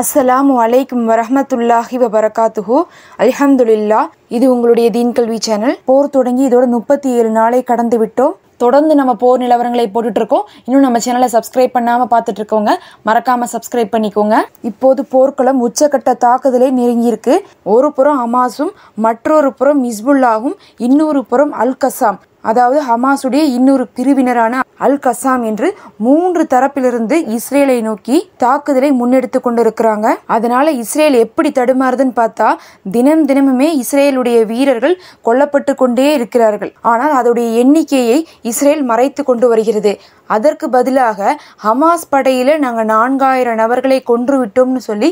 அஸ்ஸலாமு அலைக்கும் வரமத்துல்லாஹி வபரகாத்துஹு அல்ஹம்துலில்லா இது உங்களுடைய தீன் கல்வி சேனல் போர் தொடங்கி இதோட முப்பத்தி ஏழு நாளை கடந்து விட்டோம் தொடர்ந்து நம்ம போர் நிலவரங்களை போட்டுட்டு இருக்கோம் இன்னும் நம்ம சேனலை சப்ஸ்கிரைப் பண்ணாம பார்த்துட்டு இருக்கோங்க மறக்காம சப்ஸ்கிரைப் பண்ணிக்கோங்க இப்போது போர்க்களம் உச்சக்கட்ட தாக்குதலை நெருங்கியிருக்கு ஒரு புறம் ஹமாஸும் மற்றொரு புறம் மிஸ்புல்லாகும் இன்னொரு புறம் அல்கசாம் அதாவது ஹமாஸுடைய இன்னொரு பிரிவினரான அல் கசாம் என்று மூன்று தரப்பிலிருந்து இஸ்ரேலை நோக்கி தாக்குதலை முன்னெடுத்து கொண்டிருக்கிறாங்க அதனால இஸ்ரேல் எப்படி தடுமாறுதுன்னு பார்த்தா தினம் தினமுமே இஸ்ரேலுடைய வீரர்கள் கொல்லப்பட்டு கொண்டே இருக்கிறார்கள் ஆனால் அதோடைய எண்ணிக்கையை இஸ்ரேல் மறைத்து கொண்டு வருகிறது அதற்கு பதிலாக ஹமாஸ் படையில் நாங்கள் நான்காயிரம் நபர்களை கொன்றுவிட்டோம்னு சொல்லி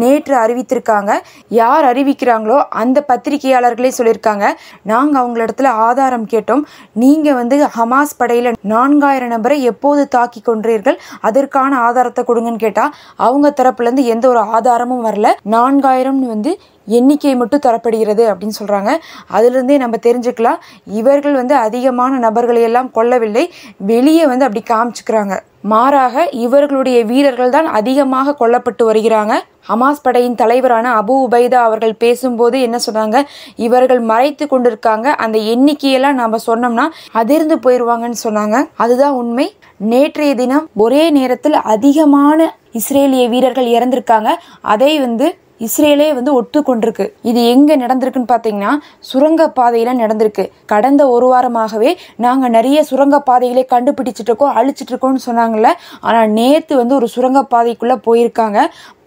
நேற்று அறிவித்திருக்காங்க யார் அறிவிக்கிறாங்களோ அந்த பத்திரிகையாளர்களே சொல்லியிருக்காங்க நாங்கள் அவங்கள இடத்துல ஆதாரம் கேட்டோம் நீங்கள் வந்து ஹமாஸ் படையில் நான்காயிரம் நபரை எப்போது தாக்கி கொன்றீர்கள் அதற்கான ஆதாரத்தை கொடுங்கன்னு கேட்டால் அவங்க தரப்புலேருந்து எந்த ஒரு ஆதாரமும் வரல நான்காயிரம்னு வந்து எண்ணிக்கை மட்டும் தரப்படுகிறது அப்படின்னு சொல்கிறாங்க அதிலிருந்தே நம்ம தெரிஞ்சுக்கலாம் இவர்கள் வந்து அதிகமான நபர்களை எல்லாம் கொல்லவில்லை வெளியே வந்து அப்படி காமிச்சுக்கிறாங்க மாறாக இவர்களுடைய வீரர்கள் தான் அதிகமாக கொல்லப்பட்டு வருகிறாங்க ஹமாஸ் படையின் தலைவரான அபு உபைதா அவர்கள் பேசும்போது என்ன சொன்னாங்க இவர்கள் மறைத்து கொண்டிருக்காங்க அந்த எண்ணிக்கையெல்லாம் நாம சொன்னோம்னா அதிர்ந்து போயிடுவாங்கன்னு சொன்னாங்க அதுதான் உண்மை நேற்றைய தினம் ஒரே நேரத்தில் அதிகமான இஸ்ரேலிய வீரர்கள் இறந்திருக்காங்க அதை வந்து இஸ்ரேலே வந்து ஒட்டு கொண்டிருக்கு இது எங்க நடந்திருக்குன்னு பாத்தீங்கன்னா சுரங்க பாதையில நடந்திருக்கு கடந்த ஒரு வாரமாகவே நாங்க நிறைய சுரங்க பாதைகளை கண்டுபிடிச்சிட்டு இருக்கோம் அழிச்சிட்டு இருக்கோம்னு சொன்னாங்கல்ல ஆனா நேத்து வந்து ஒரு சுரங்க பாதைக்குள்ள போயிருக்காங்க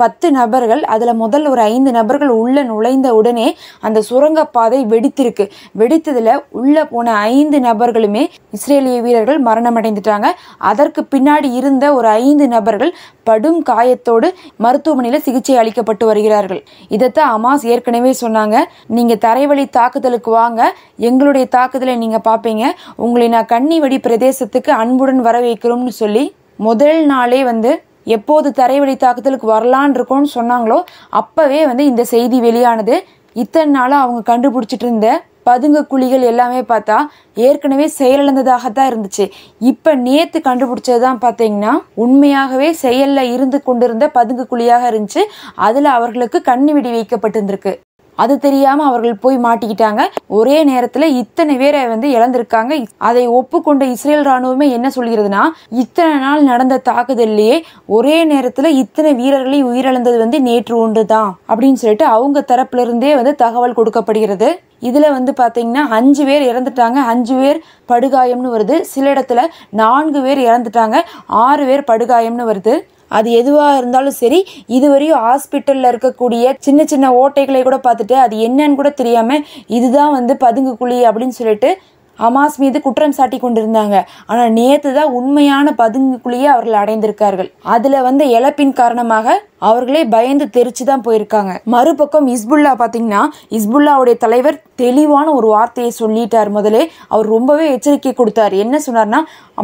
பத்து நபர்கள் அதுல முதல்ல ஒரு ஐந்து நபர்கள் உள்ள நுழைந்த உடனே அந்த சுரங்க பாதை வெடித்திருக்கு வெடித்ததுல உள்ள போன ஐந்து நபர்களுமே இஸ்ரேலிய வீரர்கள் மரணம் அடைந்துட்டாங்க அதற்கு பின்னாடி இருந்த ஒரு ஐந்து நபர்கள் படும் காயத்தோடு மருத்துவமனையில் சிகிச்சை அளிக்கப்பட்டு வருகிறார் சொல்கிறார்கள் இதைத்தான் அமாஸ் ஏற்கனவே சொன்னாங்க நீங்கள் தரைவழி தாக்குதலுக்கு வாங்க எங்களுடைய தாக்குதலை நீங்கள் பார்ப்பீங்க உங்களை நான் கண்ணி வடி பிரதேசத்துக்கு அன்புடன் வர வைக்கிறோம்னு சொல்லி முதல் நாளே வந்து எப்போது தரைவழி தாக்குதலுக்கு வரலான் இருக்கோம்னு சொன்னாங்களோ அப்போவே வந்து இந்த செய்தி வெளியானது இத்தனை நாளாக அவங்க கண்டுபிடிச்சிட்டு இருந்த பதுங்க குழிகள் எல்லாமே பார்த்தா ஏற்கனவே செயலிழந்ததாக தான் இருந்துச்சு இப்போ நேற்று கண்டுபிடிச்சது தான் பார்த்தீங்கன்னா உண்மையாகவே செயலில் இருந்து கொண்டிருந்த பதுங்கு குழியாக இருந்துச்சு அதில் அவர்களுக்கு கண்ணு விடி வைக்கப்பட்டிருந்திருக்கு அது தெரியாமல் அவர்கள் போய் மாட்டிக்கிட்டாங்க ஒரே நேரத்தில் இத்தனை பேரை வந்து இழந்திருக்காங்க அதை ஒப்புக்கொண்ட இஸ்ரேல் ராணுவமே என்ன சொல்கிறதுனா இத்தனை நாள் நடந்த தாக்குதல்லையே ஒரே நேரத்தில் இத்தனை வீரர்களை உயிரிழந்தது வந்து நேற்று ஒன்று தான் அப்படின்னு சொல்லிட்டு அவங்க தரப்புல இருந்தே வந்து தகவல் கொடுக்கப்படுகிறது இதில் வந்து பாத்தீங்கன்னா அஞ்சு பேர் இறந்துட்டாங்க அஞ்சு பேர் படுகாயம்னு வருது சில இடத்துல நான்கு பேர் இறந்துட்டாங்க ஆறு பேர் படுகாயம்னு வருது அது எதுவாக இருந்தாலும் சரி இதுவரையும் ஹாஸ்பிட்டலில் இருக்கக்கூடிய சின்ன சின்ன ஓட்டைகளை கூட பார்த்துட்டு அது என்னன்னு கூட தெரியாமல் இதுதான் வந்து பதுங்கு குழி அப்படின்னு சொல்லிட்டு ஹமாஸ் மீது குற்றம் சாட்டி கொண்டிருந்தாங்க ஆனால் நேற்று தான் உண்மையான குழியை அவர்கள் அடைந்திருக்கார்கள் அதில் வந்து இழப்பின் காரணமாக அவர்களே பயந்து தெரிச்சு தான் போயிருக்காங்க மறுபக்கம் இஸ்புல்லா பாத்தீங்கன்னா இஸ்புல்லாவுடைய தலைவர் தெளிவான ஒரு வார்த்தையை சொல்லிட்டார் முதலே அவர் ரொம்பவே எச்சரிக்கை கொடுத்தார் என்ன சொன்னார்னா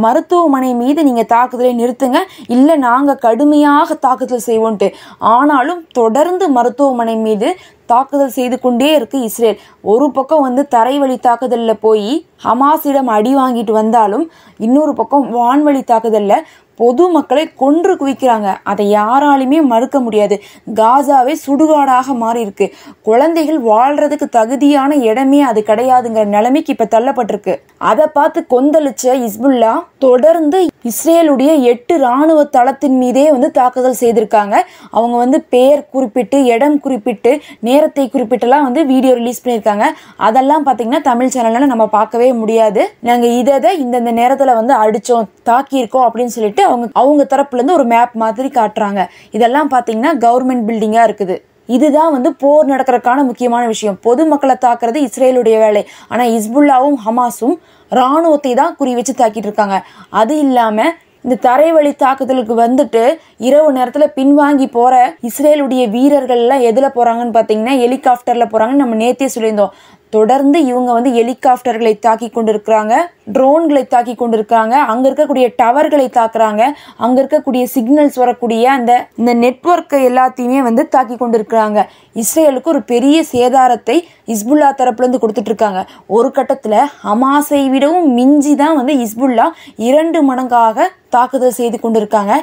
மருத்துவமனை மீது நீங்கள் தாக்குதலை நிறுத்துங்க இல்லை நாங்கள் கடுமையாக தாக்குதல் செய்வோன்ட்டு ஆனாலும் தொடர்ந்து மருத்துவமனை மீது தாக்குதல் செய்து கொண்டே இருக்கு இஸ்ரேல் ஒரு பக்கம் வந்து தரைவழி தாக்குதலில் போய் ஹமாஸிடம் அடி வாங்கிட்டு வந்தாலும் இன்னொரு பக்கம் வான்வழி தாக்குதலில் பொதுமக்களை கொன்று குவிக்கிறாங்க அதை யாராலையுமே மறுக்க முடியாது காசாவே சுடுகாடாக மாறி இருக்கு குழந்தைகள் வாழ்றதுக்கு தகுதியான இடமே அது கிடையாதுங்கிற நிலைமைக்கு இப்ப தள்ளப்பட்டிருக்கு அதை பார்த்து கொந்தளிச்ச இஸ்புல்லா தொடர்ந்து இஸ்ரேலுடைய எட்டு இராணுவ தளத்தின் மீதே வந்து தாக்குதல் செய்திருக்காங்க அவங்க வந்து பெயர் குறிப்பிட்டு இடம் குறிப்பிட்டு நேரத்தை குறிப்பிட்டெல்லாம் வந்து வீடியோ ரிலீஸ் பண்ணியிருக்காங்க அதெல்லாம் பார்த்தீங்கன்னா தமிழ் சேனலில் நம்ம பார்க்கவே முடியாது நாங்கள் இதை இந்தந்த நேரத்தில் வந்து அடித்தோம் தாக்கியிருக்கோம் அப்படின்னு சொல்லிட்டு அவங்க அவங்க தரப்புலேருந்து ஒரு மேப் மாதிரி காட்டுறாங்க இதெல்லாம் பார்த்தீங்கன்னா கவர்மெண்ட் பில்டிங்காக இருக்குது இதுதான் வந்து போர் நடக்கிறதுக்கான முக்கியமான விஷயம் பொதுமக்களை தாக்குறது இஸ்ரேலுடைய வேலை ஆனால் இஸ்புல்லாவும் ஹமாஸும் இராணுவத்தை தான் குறி வச்சு தாக்கிட்டு இருக்காங்க அது இல்லாமல் இந்த தரைவழி தாக்குதலுக்கு வந்துட்டு இரவு நேரத்தில் பின்வாங்கி போகிற இஸ்ரேலுடைய வீரர்கள்லாம் எதில் போகிறாங்கன்னு பார்த்தீங்கன்னா ஹெலிகாப்டரில் போகிறாங்கன்னு நம்ம நேத்தே சொல்லியிருந்தோம் தொடர்ந்து இவங்க வந்து ஹெலிகாப்டர்களை தாக்கி கொண்டிருக்கிறாங்க ட்ரோன்களை தாக்கி கொண்டிருக்கிறாங்க அங்கே இருக்கக்கூடிய டவர்களை தாக்குறாங்க அங்கே இருக்கக்கூடிய சிக்னல்ஸ் வரக்கூடிய அந்த இந்த நெட்ஒர்க்கை எல்லாத்தையுமே வந்து தாக்கி கொண்டிருக்கிறாங்க இஸ்ரேலுக்கு ஒரு பெரிய சேதாரத்தை இஸ்புல்லா தரப்புலேருந்து கொடுத்துட்ருக்காங்க ஒரு கட்டத்தில் ஹமாஸை விடவும் மிஞ்சி தான் வந்து இஸ்புல்லா இரண்டு மடங்காக தாக்குதல் செய்து கொண்டிருக்காங்க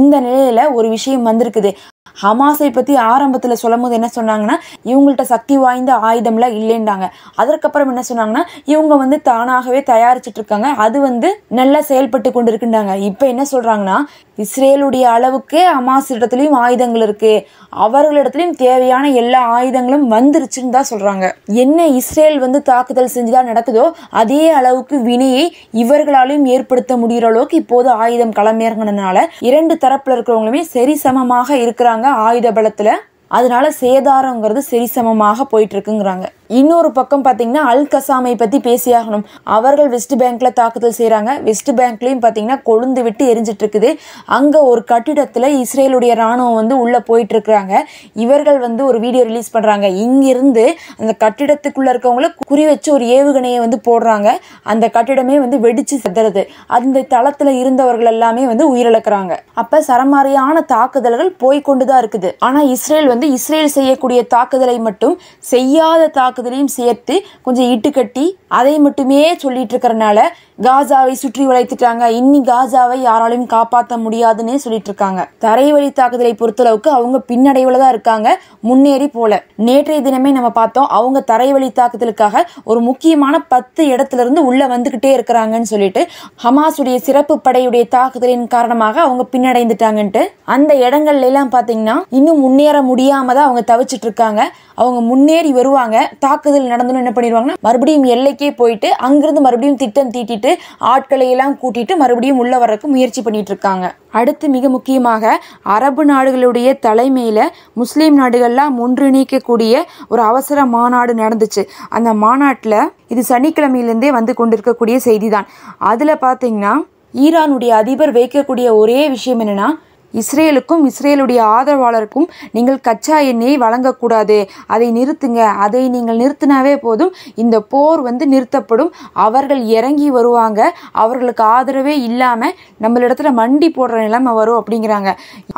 இந்த நிலையில் ஒரு விஷயம் வந்திருக்குது ஹமாஸை பற்றி ஆரம்பத்தில் சொல்லும் போது என்ன சொன்னாங்கன்னா இவங்கள்ட்ட சக்தி வாய்ந்த ஆயுதம்லாம் இல்லைன்றாங்க அதற்கப்புறம் என்ன சொன்னாங்கன்னா இவங்க வந்து தானாகவே தயாரிச்சிட்டு இருக்காங்க அது வந்து நல்லா செயல்பட்டு கொண்டு இருக்குன்றாங்க இப்போ என்ன சொல்கிறாங்கன்னா இஸ்ரேலுடைய அளவுக்கு அமாஸ் இடத்துலையும் ஆயுதங்கள் இருக்கு அவர்களிடத்துலையும் தேவையான எல்லா ஆயுதங்களும் வந்துருச்சுன்னு தான் சொல்றாங்க என்ன இஸ்ரேல் வந்து தாக்குதல் செஞ்சுதான் நடக்குதோ அதே அளவுக்கு வினையை இவர்களாலையும் ஏற்படுத்த முடிகிற அளவுக்கு இப்போது ஆயுதம் களமிறங்கினதுனால இரண்டு தரப்புல இருக்கிறவங்களுமே சரி சமமாக இருக்கிறாங்க ஆயுத பலத்துல அதனால சேதாரங்கிறது சரிசமமாக போயிட்டு இருக்குங்கிறாங்க இன்னொரு பக்கம் பார்த்தீங்கன்னா அல் கசாமை பற்றி பேசியாகணும் அவர்கள் வெஸ்ட் பேங்க்கில் தாக்குதல் செய்கிறாங்க வெஸ்ட் பேங்க்லேயும் பார்த்தீங்கன்னா கொழுந்து விட்டு எரிஞ்சிட்ருக்குது அங்கே ஒரு கட்டிடத்தில் இஸ்ரேலுடைய இராணுவம் வந்து உள்ளே போயிட்டுருக்குறாங்க இவர்கள் வந்து ஒரு வீடியோ ரிலீஸ் பண்ணுறாங்க இங்கிருந்து அந்த கட்டிடத்துக்குள்ளே இருக்கவங்கள குறி வச்சு ஒரு ஏவுகணையை வந்து போடுறாங்க அந்த கட்டிடமே வந்து வெடித்து செத்துறது அந்த தளத்தில் இருந்தவர்கள் எல்லாமே வந்து உயிரிழக்கிறாங்க அப்போ சரமாரியான தாக்குதல்கள் போய்கொண்டு தான் இருக்குது ஆனால் இஸ்ரேல் வந்து இஸ்ரேல் செய்யக்கூடிய தாக்குதலை மட்டும் செய்யாத தாக்கு தாக்குதலையும் சேர்த்து கொஞ்சம் இட்டு கட்டி அதை மட்டுமே சொல்லிட்டு இருக்கிறனால காசாவை சுற்றி வளைத்துட்டாங்க இன்னி காசாவை யாராலையும் காப்பாற்ற முடியாதுன்னு சொல்லிட்டு இருக்காங்க தரை வழி தாக்குதலை பொறுத்தளவுக்கு அவங்க பின்னடைவில் தான் இருக்காங்க முன்னேறி போல நேற்றைய தினமே நம்ம பார்த்தோம் அவங்க தரை வழி தாக்குதலுக்காக ஒரு முக்கியமான பத்து இடத்துல இருந்து உள்ள வந்துகிட்டே இருக்கிறாங்கன்னு சொல்லிட்டு ஹமாஸுடைய சிறப்பு படையுடைய தாக்குதலின் காரணமாக அவங்க பின்னடைந்துட்டாங்கன்ட்டு அந்த இடங்கள்ல எல்லாம் பார்த்தீங்கன்னா இன்னும் முன்னேற முடியாம தான் அவங்க தவிச்சிட்டு இருக்காங்க அவங்க முன்னேறி வருவாங்க தாக்குதல் நடந்ததுன்னு என்ன பண்ணிடுவாங்கன்னா மறுபடியும் எல்லைக்கே போயிட்டு அங்கிருந்து மறுபடியும் திட்டம் தீட்டிட்டு ஆட்களை எல்லாம் கூட்டிட்டு மறுபடியும் உள்ள வரக்கு முயற்சி பண்ணிட்டு இருக்காங்க அடுத்து மிக முக்கியமாக அரபு நாடுகளுடைய தலைமையில் முஸ்லீம் நாடுகள்லாம் ஒன்றிணைக்கக்கூடிய ஒரு அவசர மாநாடு நடந்துச்சு அந்த மாநாட்டில் இது சனிக்கிழமையிலேருந்தே வந்து கொண்டிருக்கக்கூடிய செய்தி தான் அதில் பார்த்தீங்கன்னா ஈரானுடைய அதிபர் வைக்கக்கூடிய ஒரே விஷயம் என்னென்னா இஸ்ரேலுக்கும் இஸ்ரேலுடைய ஆதரவாளருக்கும் நீங்கள் கச்சா எண்ணெயை வழங்கக்கூடாது அதை நிறுத்துங்க அதை நீங்கள் நிறுத்தினாவே போதும் இந்த போர் வந்து நிறுத்தப்படும் அவர்கள் இறங்கி வருவாங்க அவர்களுக்கு ஆதரவே இல்லாமல் நம்மளிடத்துல மண்டி போடுற நிலைமை வரும் அப்படிங்கிறாங்க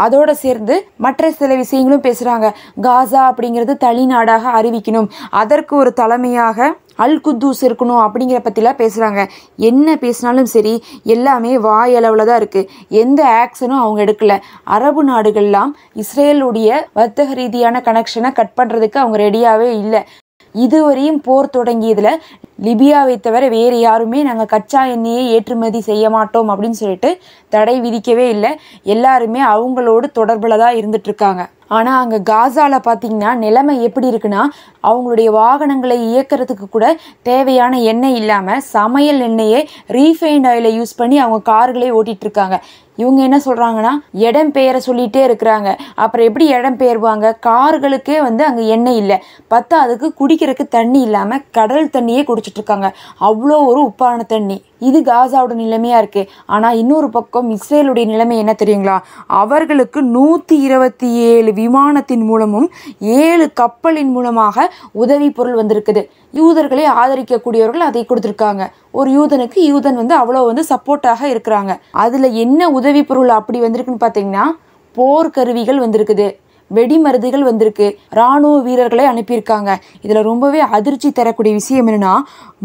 அதோடு சேர்ந்து மற்ற சில விஷயங்களும் பேசுகிறாங்க காசா அப்படிங்கிறது தனி நாடாக அறிவிக்கணும் அதற்கு ஒரு தலைமையாக அல் குத்தூஸ் இருக்கணும் அப்படிங்கிற பற்றிலாம் பேசுகிறாங்க என்ன பேசினாலும் சரி எல்லாமே வாயளவில் தான் இருக்குது எந்த ஆக்ஷனும் அவங்க எடுக்கல அரபு நாடுகள்லாம் இஸ்ரேலுடைய வர்த்தக ரீதியான கனெக்ஷனை கட் பண்ணுறதுக்கு அவங்க ரெடியாகவே இல்லை இதுவரையும் போர் தொடங்கியதில் லிபியாவை தவிர வேறு யாருமே நாங்கள் கச்சா எண்ணெயை ஏற்றுமதி செய்ய மாட்டோம் அப்படின்னு சொல்லிட்டு தடை விதிக்கவே இல்லை எல்லாருமே அவங்களோடு தொடர்பில் தான் இருந்துட்டுருக்காங்க இருக்காங்க ஆனால் அங்கே காசாவில் பார்த்தீங்கன்னா நிலைமை எப்படி இருக்குன்னா அவங்களுடைய வாகனங்களை இயக்கிறதுக்கு கூட தேவையான எண்ணெய் இல்லாமல் சமையல் எண்ணெயை ரீஃபைண்ட் ஆயிலை யூஸ் பண்ணி அவங்க ஓட்டிகிட்டு ஓட்டிகிட்ருக்காங்க இவங்க என்ன சொல்கிறாங்கன்னா இடம் பெயரை சொல்லிகிட்டே இருக்கிறாங்க அப்புறம் எப்படி இடம் பெயர்வாங்க கார்களுக்கே வந்து அங்கே எண்ணெய் இல்லை பத்தா அதுக்கு குடிக்கிறதுக்கு தண்ணி இல்லாமல் கடல் தண்ணியே குடிச்சிட்ருக்காங்க அவ்வளோ ஒரு உப்பான தண்ணி இது காசாவோட நிலைமையாக இருக்குது ஆனால் இன்னொரு பக்கம் இஸ்ரேலுடைய நிலைமை என்ன தெரியுங்களா அவர்களுக்கு நூற்றி இருபத்தி ஏழு விமானத்தின் மூலமும் ஏழு கப்பலின் மூலமாக உதவி பொருள் வந்திருக்குது யூதர்களை ஆதரிக்கக்கூடியவர்கள் அதை கொடுத்துருக்காங்க ஒரு யூதனுக்கு யூதன் வந்து அவ்வளோ வந்து சப்போர்ட்டாக இருக்கிறாங்க அதில் என்ன உதவி பொருள் அப்படி வந்திருக்குன்னு பார்த்தீங்கன்னா போர்க்கருவிகள் வந்திருக்குது வெடிமருந்துகள் வந்திருக்கு ராணுவ வீரர்களை அனுப்பியிருக்காங்க இதில் ரொம்பவே அதிர்ச்சி தரக்கூடிய விஷயம் என்னென்னா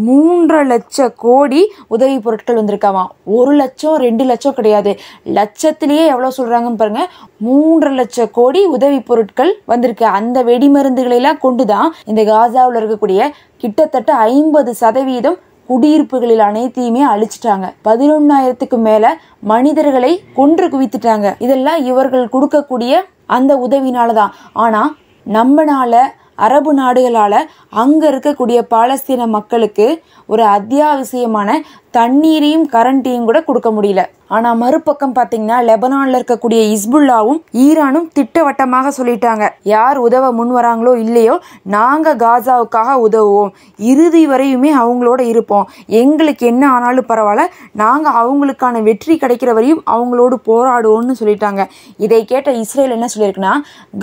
மூன்றரை லட்ச கோடி உதவி பொருட்கள் வந்திருக்காமா ஒரு லட்சம் ரெண்டு லட்சம் கிடையாது லட்சத்திலேயே எவ்வளோ சொல்கிறாங்கன்னு பாருங்கள் மூன்றரை லட்ச கோடி உதவி பொருட்கள் வந்திருக்கு அந்த வெடிமருந்துகளெல்லாம் கொண்டு தான் இந்த காசாவில் இருக்கக்கூடிய கிட்டத்தட்ட ஐம்பது சதவீதம் குடியிருப்புகளில் அனைத்தையுமே அழிச்சிட்டாங்க பதினொன்னாயிரத்துக்கு மேல மனிதர்களை கொன்று குவித்துட்டாங்க இதெல்லாம் இவர்கள் கொடுக்கக்கூடிய அந்த உதவினால தான் ஆனால் நம்மளால் அரபு நாடுகளால் அங்கே இருக்கக்கூடிய பாலஸ்தீன மக்களுக்கு ஒரு அத்தியாவசியமான தண்ணீரையும் கரண்ட்டையும் கூட கொடுக்க முடியல ஆனால் மறுபக்கம் பார்த்தீங்கன்னா லெபனானில் இருக்கக்கூடிய இஸ்புல்லாவும் ஈரானும் திட்டவட்டமாக சொல்லிட்டாங்க யார் உதவ முன் வராங்களோ இல்லையோ நாங்கள் காசாவுக்காக உதவுவோம் இறுதி வரையுமே அவங்களோட இருப்போம் எங்களுக்கு என்ன ஆனாலும் பரவாயில்ல நாங்கள் அவங்களுக்கான வெற்றி கிடைக்கிற வரையும் அவங்களோடு போராடுவோம்னு சொல்லிட்டாங்க இதை கேட்ட இஸ்ரேல் என்ன சொல்லியிருக்குன்னா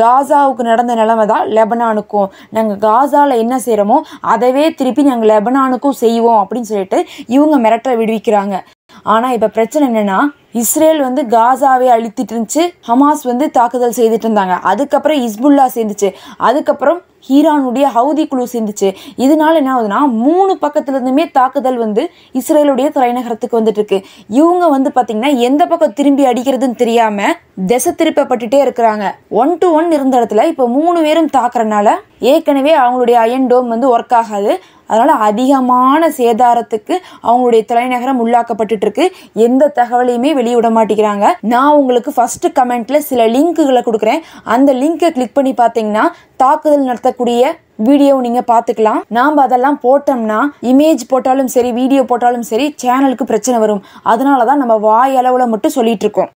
காசாவுக்கு நடந்த நிலைமை தான் லெபனானுக்கும் நாங்கள் காசால என்ன செய்கிறோமோ அதவே திருப்பி நாங்கள் லெபனானுக்கும் செய்வோம் செய்வோம் அப்படின்னு சொல்லிட்டு இவங்க மிரட்ட விடுவிக்கிறாங்க ஆனால் இப்போ பிரச்சனை என்னென்னா இஸ்ரேல் வந்து காசாவே அழித்திட்டு இருந்துச்சு ஹமாஸ் வந்து தாக்குதல் செய்துட்டு இருந்தாங்க அதுக்கப்புறம் இஸ்புல்லா சேர்ந்துச்சு அதுக்கப்புறம் ஈரானுடைய ஹவுதி குழு சேர்ந்துச்சு இதனால என்ன ஆகுதுன்னா மூணு பக்கத்துல இருந்துமே தாக்குதல் வந்து இஸ்ரேலுடைய தலைநகரத்துக்கு வந்துட்டு இருக்கு இவங்க வந்து பாத்தீங்கன்னா எந்த பக்கம் திரும்பி அடிக்கிறதுன்னு தெரியாம திசை திருப்பப்பட்டுட்டே இருக்கிறாங்க ஒன் டு ஒன் இருந்த இடத்துல இப்போ மூணு பேரும் தாக்குறனால ஏற்கனவே அவங்களுடைய அயன் டோம் வந்து ஒர்க் ஆகாது அதனால் அதிகமான சேதாரத்துக்கு அவங்களுடைய தலைநகரம் உள்ளாக்கப்பட்டு இருக்கு எந்த தகவலையுமே வெளியிட மாட்டேங்கிறாங்க நான் உங்களுக்கு ஃபர்ஸ்ட் கமெண்ட்ல சில லிங்க்குகளை கொடுக்குறேன் அந்த லிங்கை கிளிக் பண்ணி பார்த்தீங்கன்னா தாக்குதல் நடத்தக்கூடிய வீடியோ நீங்கள் பார்த்துக்கலாம் நாம் அதெல்லாம் போட்டோம்னா இமேஜ் போட்டாலும் சரி வீடியோ போட்டாலும் சரி சேனலுக்கு பிரச்சனை வரும் அதனால தான் நம்ம வாய் அளவில் மட்டும் சொல்லிட்டு இருக்கோம்